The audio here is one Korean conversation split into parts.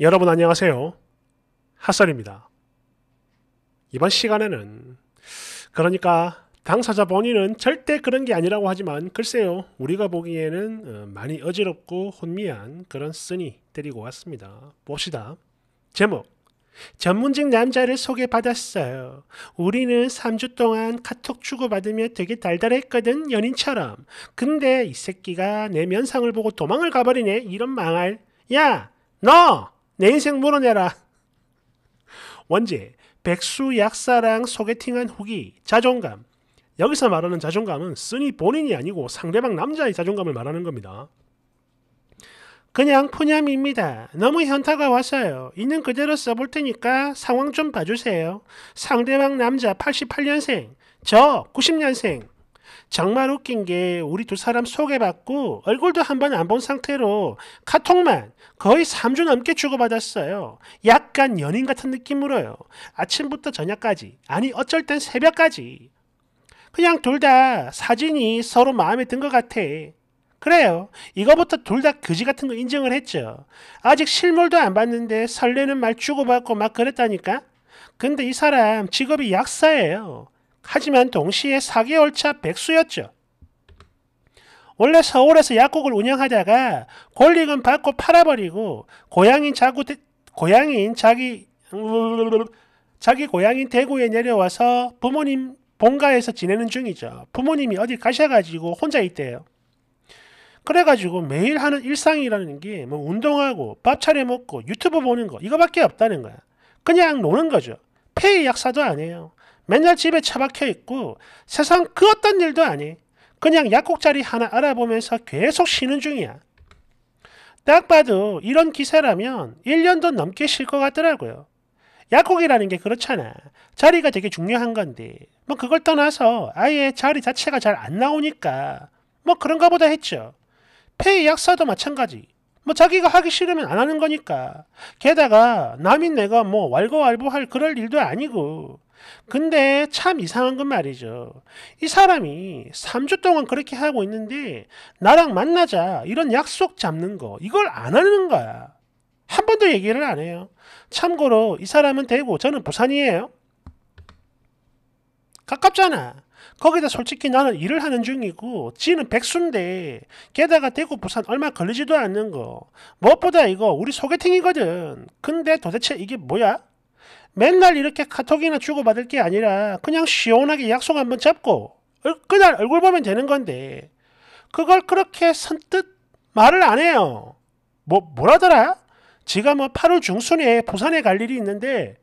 여러분 안녕하세요. 핫설입니다. 이번 시간에는 그러니까 당사자 본인은 절대 그런 게 아니라고 하지만 글쎄요 우리가 보기에는 어, 많이 어지럽고 혼미한 그런 쓰니 데리고 왔습니다. 봅시다. 제목 전문직 남자를 소개받았어요. 우리는 3주 동안 카톡 주고받으며 되게 달달했거든 연인처럼. 근데 이 새끼가 내 면상을 보고 도망을 가버리네 이런 망할 야 너! 내 인생 물어내라. 원제, 백수 약사랑 소개팅한 후기, 자존감. 여기서 말하는 자존감은 쓰니 본인이 아니고 상대방 남자의 자존감을 말하는 겁니다. 그냥 푸념입니다. 너무 현타가 왔어요. 있는 그대로 써볼 테니까 상황 좀 봐주세요. 상대방 남자 88년생, 저 90년생. 정말 웃긴 게 우리 두 사람 소개받고 얼굴도 한 번 안 본 상태로 카톡만 거의 3주 넘게 주고받았어요. 약간 연인 같은 느낌으로요. 아침부터 저녁까지 아니 어쩔 땐 새벽까지 그냥 둘 다 사진이 서로 마음에 든 것 같아. 그래요. 이거부터 둘 다 그지 같은 거 인정을 했죠. 아직 실물도 안 봤는데 설레는 말 주고받고 막 그랬다니까. 근데 이 사람 직업이 약사예요. 하지만 동시에 4개월차 백수였죠. 원래 서울에서 약국을 운영하다가 권리금 받고 팔아버리고 고향인 자구 대, 고향인 자기 자기 고향인 대구에 내려와서 부모님 본가에서 지내는 중이죠. 부모님이 어디 가셔가지고 혼자 있대요. 그래가지고 매일 하는 일상이라는 게 뭐 운동하고 밥 차려 먹고 유튜브 보는 거 이거밖에 없다는 거야. 그냥 노는 거죠. 폐의 약사도 아니에요. 맨날 집에 처박혀 있고 세상 그 어떤 일도 아니. 그냥 약국자리 하나 알아보면서 계속 쉬는 중이야. 딱 봐도 이런 기세라면 1년도 넘게 쉴 것 같더라고요. 약국이라는 게 그렇잖아. 자리가 되게 중요한 건데 뭐 그걸 떠나서 아예 자리 자체가 잘 안 나오니까 뭐 그런가 보다 했죠. 폐의 약사도 마찬가지. 뭐 자기가 하기 싫으면 안 하는 거니까. 게다가 남인 내가 뭐왈거왈부할 그럴 일도 아니고 근데 참 이상한 건 말이죠. 이 사람이 3주 동안 그렇게 하고 있는데 나랑 만나자 이런 약속 잡는 거 이걸 안 하는 거야. 한 번도 얘기를 안 해요. 참고로 이 사람은 대구 저는 부산이에요. 가깝잖아. 거기다 솔직히 나는 일을 하는 중이고 지는 백수인데 게다가 대구 부산 얼마 걸리지도 않는 거 무엇보다 이거 우리 소개팅이거든 근데 도대체 이게 뭐야? 맨날 이렇게 카톡이나 주고받을 게 아니라 그냥 시원하게 약속 한번 잡고 그날 얼굴 보면 되는 건데 그걸 그렇게 선뜻 말을 안 해요. 뭐 뭐라더라? 지가 뭐 8월 중순에 부산에 갈 일이 있는데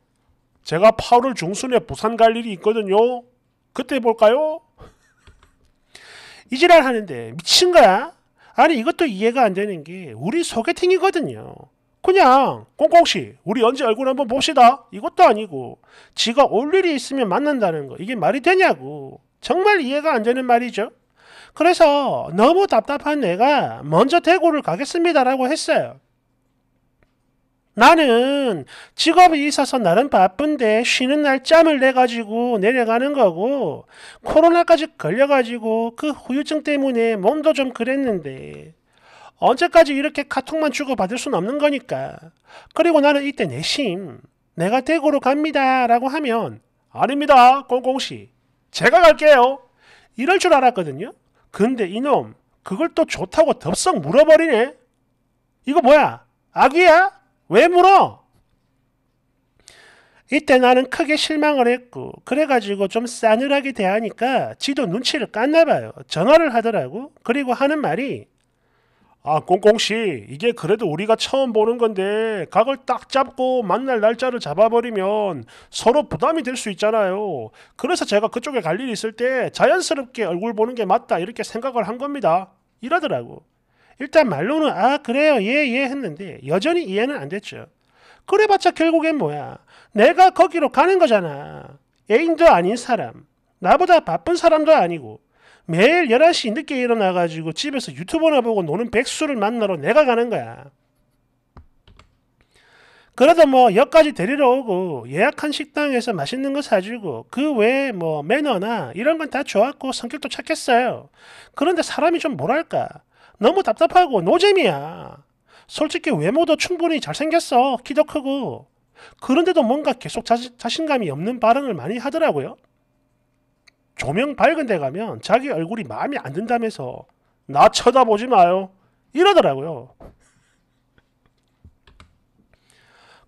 제가 8월 중순에 부산 갈 일이 있거든요. 그때 볼까요? 이지랄 하는데 미친 거야? 아니 이것도 이해가 안 되는 게 우리 소개팅이거든요. 그냥 꽁꽁씨 우리 연지 얼굴 한번 봅시다 이것도 아니고 지가 올 일이 있으면 만난다는 거 이게 말이 되냐고 정말 이해가 안 되는 말이죠 그래서 너무 답답한 내가 먼저 대구를 가겠습니다라고 했어요 나는 직업이 있어서 나름 바쁜데 쉬는 날 짬을 내가지고 내려가는 거고 코로나까지 걸려가지고 그 후유증 때문에 몸도 좀 그랬는데 언제까지 이렇게 카톡만 주고받을 수는 없는 거니까. 그리고 나는 이때 내심 내가 대구로 갑니다 라고 하면 아닙니다 공공씨 제가 갈게요 이럴 줄 알았거든요. 근데 이놈 그걸 또 좋다고 덥석 물어버리네. 이거 뭐야? 아기야? 왜 물어? 이때 나는 크게 실망을 했고 그래가지고 좀 싸늘하게 대하니까 지도 눈치를 깠나 봐요. 전화를 하더라고. 그리고 하는 말이 아, 꽁꽁씨, 이게 그래도 우리가 처음 보는 건데, 각을 딱 잡고 만날 날짜를 잡아버리면 서로 부담이 될 수 있잖아요. 그래서 제가 그쪽에 갈 일이 있을 때 자연스럽게 얼굴 보는 게 맞다, 이렇게 생각을 한 겁니다. 이러더라고. 일단 말로는, 아, 그래요, 예, 예 했는데, 여전히 이해는 안 됐죠. 그래봤자 결국엔 뭐야. 내가 거기로 가는 거잖아. 애인도 아닌 사람, 나보다 바쁜 사람도 아니고, 매일 11시 늦게 일어나가지고 집에서 유튜버나 보고 노는 백수를 만나러 내가 가는 거야. 그래도뭐 역까지 데리러 오고 예약한 식당에서 맛있는 거 사주고 그 외에 뭐 매너나 이런 건 다 좋았고 성격도 착했어요. 그런데 사람이 좀 뭐랄까 너무 답답하고 노잼이야. 솔직히 외모도 충분히 잘생겼어. 키도 크고. 그런데도 뭔가 계속 자, 자신감이 없는 발언을 많이 하더라고요. 조명 밝은 데 가면 자기 얼굴이 마음에 안 든다면서 나 쳐다보지 마요. 이러더라고요.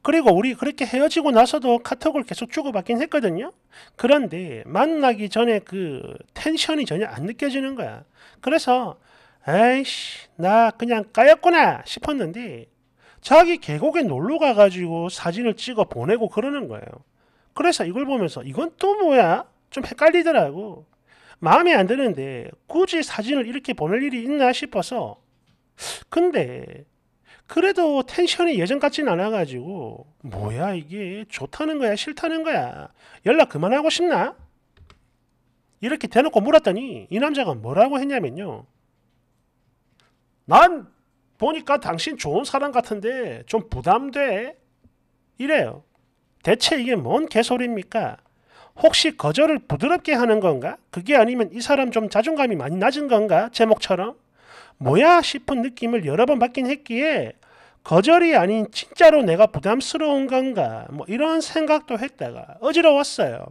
그리고 우리 그렇게 헤어지고 나서도 카톡을 계속 주고받긴 했거든요. 그런데 만나기 전에 그 텐션이 전혀 안 느껴지는 거야. 그래서 에이씨 나 그냥 까였구나 싶었는데 자기 계곡에 놀러 가가지고 사진을 찍어 보내고 그러는 거예요. 그래서 이걸 보면서 이건 또 뭐야? 좀 헷갈리더라고. 마음에 안 드는데 굳이 사진을 이렇게 보낼 일이 있나 싶어서 근데 그래도 텐션이 예전 같진 않아가지고 뭐야 이게 좋다는 거야 싫다는 거야 연락 그만하고 싶나? 이렇게 대놓고 물었더니 이 남자가 뭐라고 했냐면요 난 보니까 당신 좋은 사람 같은데 좀 부담돼 이래요 대체 이게 뭔 개소리입니까? 혹시 거절을 부드럽게 하는 건가? 그게 아니면 이 사람 좀 자존감이 많이 낮은 건가? 제목처럼 뭐야 싶은 느낌을 여러 번 받긴 했기에 거절이 아닌 진짜로 내가 부담스러운 건가? 뭐 이런 생각도 했다가 어지러웠어요.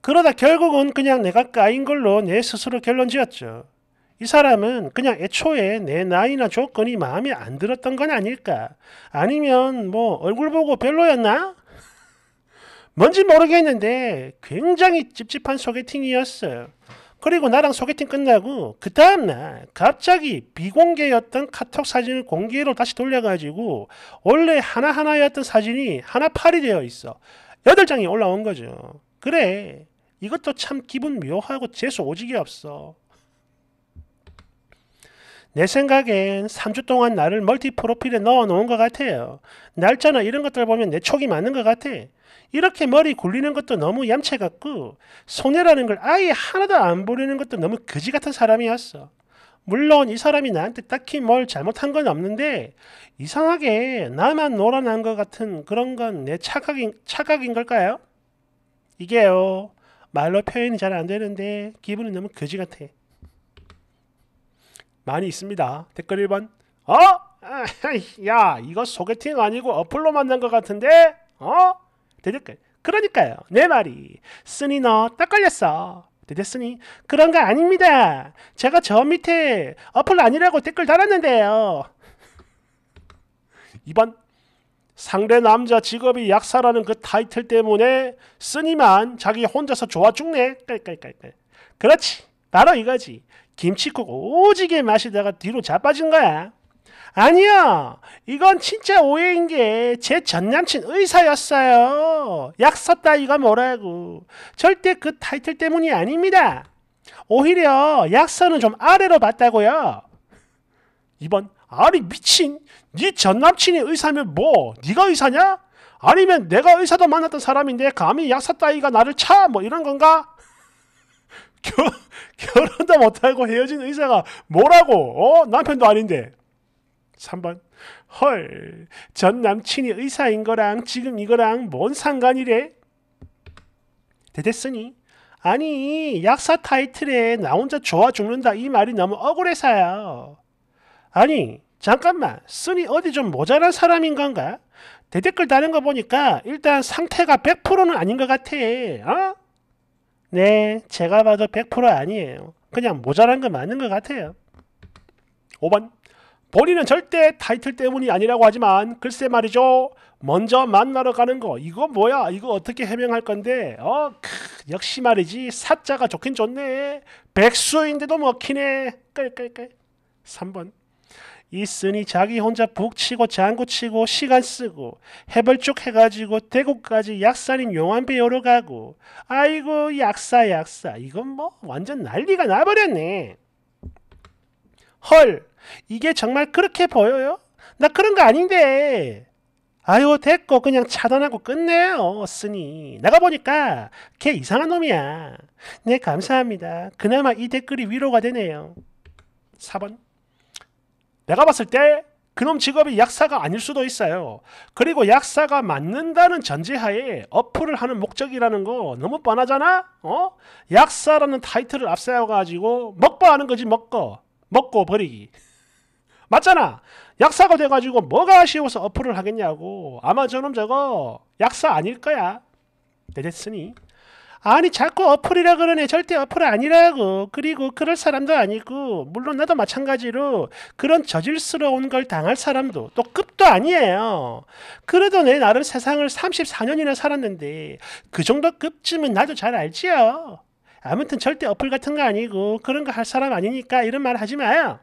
그러다 결국은 그냥 내가 까인 걸로 내 스스로 결론 지었죠. 이 사람은 그냥 애초에 내 나이나 조건이 마음에 안 들었던 건 아닐까? 아니면 뭐 얼굴 보고 별로였나? 뭔지 모르겠는데 굉장히 찝찝한 소개팅이었어요. 그리고 나랑 소개팅 끝나고 그 다음날 갑자기 비공개였던 카톡 사진을 공개로 다시 돌려가지고 원래 하나하나였던 사진이 하나 팔이 되어 있어. 여덟 장이 올라온 거죠. 그래 이것도 참 기분 묘하고 재수 오지게 없어. 내 생각엔 3주 동안 나를 멀티 프로필에 넣어 놓은 것 같아요. 날짜나 이런 것들 보면 내 촉이 맞는 것 같아. 이렇게 머리 굴리는 것도 너무 얌체 같고 손해라는 걸 아예 하나도 안보리는 것도 너무 거지 같은 사람이었어. 물론 이 사람이 나한테 딱히 뭘 잘못한 건 없는데 이상하게 나만 놀아난 것 같은 그런 건 내 착각인, 착각인 걸까요? 이게요. 말로 표현이 잘 안 되는데 기분이 너무 거지 같아. 많이 있습니다. 댓글 1번. 어? 아, 야, 이거 소개팅 아니고 어플로 만난 것 같은데? 어? 되들까요? 그러니까요. 내 말이 쓰니 너딱 걸렸어. 됐쓰니 그런 거 아닙니다. 제가 저 밑에 어플 아니라고 댓글 달았는데요. 이번 상대 남자 직업이 약사라는 그 타이틀 때문에 쓰니만 자기 혼자서 좋아 죽네. 깔깔깔깔. 그렇지. 바로 이거지. 김치국 오지게 마시다가 뒤로 자빠진 거야. 아니요. 이건 진짜 오해인 게 제 전남친 의사였어요. 약 썼다 이거 뭐라고. 절대 그 타이틀 때문이 아닙니다. 오히려 약서는 좀 아래로 봤다고요. 이번 아니 미친 네 전남친이 의사면 뭐 네가 의사냐? 아니면 내가 의사도 만났던 사람인데 감히 약사 따위가 나를 차 뭐 이런 건가? 결, 결혼도 못하고 헤어진 의사가 뭐라고? 어? 남편도 아닌데 3번 헐전 남친이 의사인 거랑 지금 이거랑 뭔 상관이래? 대댔으니 아니 약사 타이틀에 나 혼자 좋아 죽는다 이 말이 너무 억울해서요. 아니 잠깐만 쓰니 어디 좀 모자란 사람인 건가? 대댓글 다는 거 보니까 일단 상태가 100%는 아닌 것 같아. 어? 네 제가 봐도 100% 아니에요. 그냥 모자란 거 맞는 것 같아요. 5번 본인은 절대 타이틀 때문이 아니라고 하지만 글쎄 말이죠. 먼저 만나러 가는 거 이거 뭐야 이거 어떻게 해명할 건데 어 크, 역시 말이지 사자가 좋긴 좋네 백수인데도 먹히네 끌끌끌 3번 있으니 자기 혼자 북치고 장구치고 시간 쓰고 해벌쭉 해가지고 대구까지 약사님 용안 배우러 가고 아이고 약사 약사 이건 뭐 완전 난리가 나버렸네 헐 이게 정말 그렇게 보여요? 나 그런 거 아닌데. 아유 됐고 그냥 차단하고 끝내요 쓰니 내가 보니까 걔 이상한 놈이야 네 감사합니다 그나마 이 댓글이 위로가 되네요 4번 내가 봤을 때 그놈 직업이 약사가 아닐 수도 있어요 그리고 약사가 맞는다는 전제하에 어플을 하는 목적이라는 거 너무 뻔하잖아 어? 약사라는 타이틀을 앞세워가지고 먹고하는 거지 먹고 먹고 버리기 맞잖아. 약사가 돼가지고 뭐가 아쉬워서 어플을 하겠냐고. 아마 저놈 저거 약사 아닐 거야. 내겠으니 아니 자꾸 어플이라 그러네 절대 어플 아니라고 그리고 그럴 사람도 아니고 물론 나도 마찬가지로 그런 저질스러운 걸 당할 사람도 또 급도 아니에요 그래도 내 나름 세상을 34년이나 살았는데 그 정도 급쯤은 나도 잘 알지요 아무튼 절대 어플 같은 거 아니고 그런 거 할 사람 아니니까 이런 말 하지 마요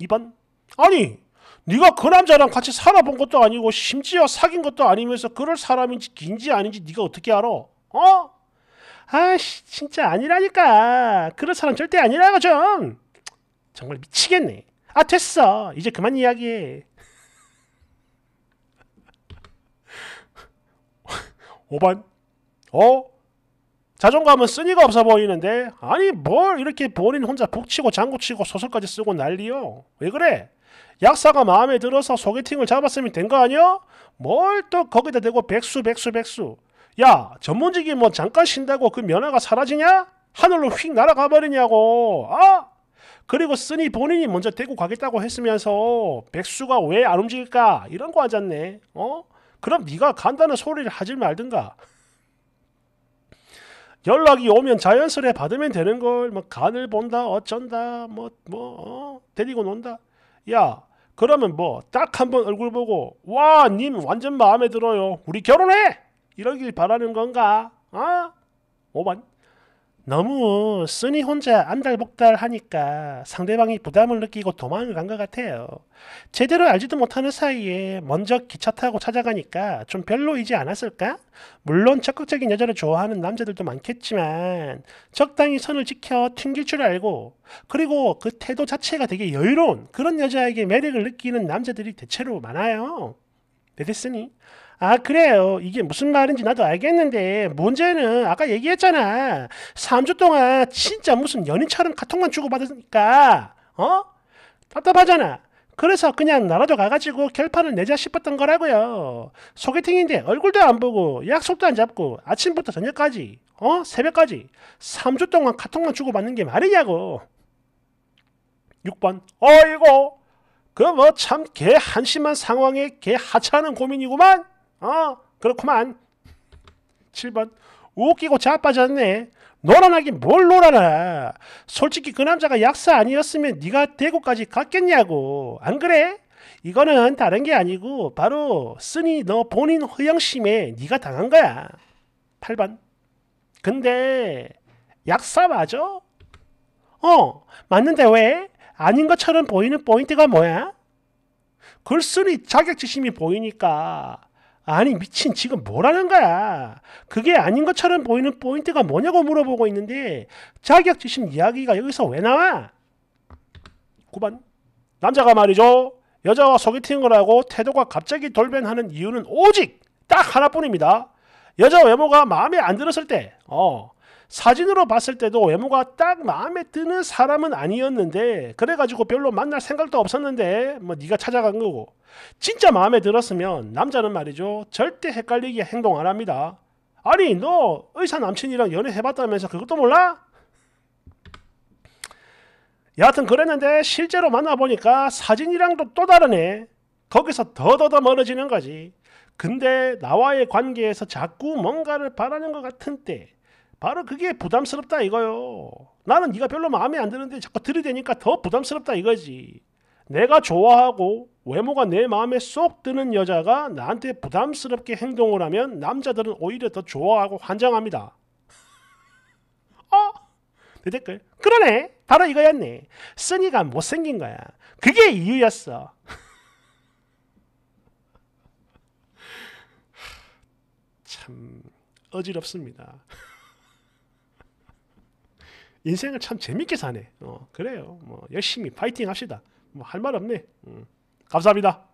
2번 아니 네가 그 남자랑 같이 살아본 것도 아니고 심지어 사귄 것도 아니면서 그럴 사람인지 긴지 아닌지 네가 어떻게 알아? 어? 아씨 진짜 아니라니까 그럴 사람 절대 아니라고 좀 정말 미치겠네 아 됐어 이제 그만 이야기해 5번 어? 자존감은 쓰니가 없어 보이는데 아니 뭘 이렇게 본인 혼자 북치고 장구치고 소설까지 쓰고 난리요. 왜 그래? 약사가 마음에 들어서 소개팅을 잡았으면 된 거 아니야? 뭘 또 거기다 대고 백수 백수 백수. 야 전문직이 뭐 잠깐 쉰다고 그 면허가 사라지냐? 하늘로 휙 날아가 버리냐고. 아? 그리고 쓰니 본인이 먼저 대리고 가겠다고 했으면서 백수가 왜 안 움직일까? 이런 거 앉았네. 어? 그럼 네가 간다는 소리를 하지 말든가. 연락이 오면 자연스레 받으면 되는 걸뭐 간을 본다 어쩐다 뭐뭐 뭐, 어? 데리고 논다 야 그러면 뭐 딱 한번 얼굴 보고 와 님 완전 마음에 들어요 우리 결혼해 이러길 바라는 건가 아 어? 5번 너무 쓰니 혼자 안달복달 하니까 상대방이 부담을 느끼고 도망을 간 것 같아요. 제대로 알지도 못하는 사이에 먼저 기차 타고 찾아가니까 좀 별로이지 않았을까? 물론 적극적인 여자를 좋아하는 남자들도 많겠지만 적당히 선을 지켜 튕길 줄 알고 그리고 그 태도 자체가 되게 여유로운 그런 여자에게 매력을 느끼는 남자들이 대체로 많아요. 레데스니 네, 아 그래요 이게 무슨 말인지 나도 알겠는데 문제는 아까 얘기했잖아 3주 동안 진짜 무슨 연인처럼 카톡만 주고받으니까 어? 답답하잖아 그래서 그냥 날아져 가가지고 결판을 내자 싶었던 거라고요 소개팅인데 얼굴도 안 보고 약속도 안 잡고 아침부터 저녁까지 어? 새벽까지 3주 동안 카톡만 주고받는 게 말이냐고 6번 어이고 그 뭐 참 개 한심한 상황에 개 하찮은 고민이구만 어 그렇구만 7번 웃기고 자빠졌네 노란나긴뭘 노란아 솔직히 그 남자가 약사 아니었으면 네가 대구까지 갔겠냐고 안 그래? 이거는 다른 게 아니고 바로 쓰니 너 본인 허영심에 네가 당한 거야 8번 근데 약사 맞아? 어 맞는데 왜? 아닌 것처럼 보이는 포인트가 뭐야? 글쓰니 자격지심이 보이니까 아니 미친 지금 뭐라는 거야. 그게 아닌 것처럼 보이는 포인트가 뭐냐고 물어보고 있는데 자격지심 이야기가 여기서 왜 나와? 9번 남자가 말이죠. 여자와 소개팅을 하고 태도가 갑자기 돌변하는 이유는 오직 딱 하나뿐입니다. 여자 외모가 마음에 안 들었을 때, 어, 사진으로 봤을 때도 외모가 딱 마음에 드는 사람은 아니었는데 그래가지고 별로 만날 생각도 없었는데 뭐 네가 찾아간 거고 진짜 마음에 들었으면 남자는 말이죠 절대 헷갈리게 행동 안 합니다 아니 너 의사 남친이랑 연애해봤다면서 그것도 몰라? 여하튼 그랬는데 실제로 만나보니까 사진이랑도 또 다르네 거기서 더더더 멀어지는 거지 근데 나와의 관계에서 자꾸 뭔가를 바라는 것 같은 때 바로 그게 부담스럽다 이거요. 나는 네가 별로 마음에 안 드는데 자꾸 들이대니까 더 부담스럽다 이거지. 내가 좋아하고 외모가 내 마음에 쏙 드는 여자가 나한테 부담스럽게 행동을 하면 남자들은 오히려 더 좋아하고 환장합니다. 어? 내 댓글. 그러네. 바로 이거였네. 쓰니가 못생긴 거야. 그게 이유였어. 참 어지럽습니다. 인생을 참 재밌게 사네. 어, 그래요. 뭐 열심히 파이팅 합시다. 뭐 할 말 없네. 음, 감사합니다.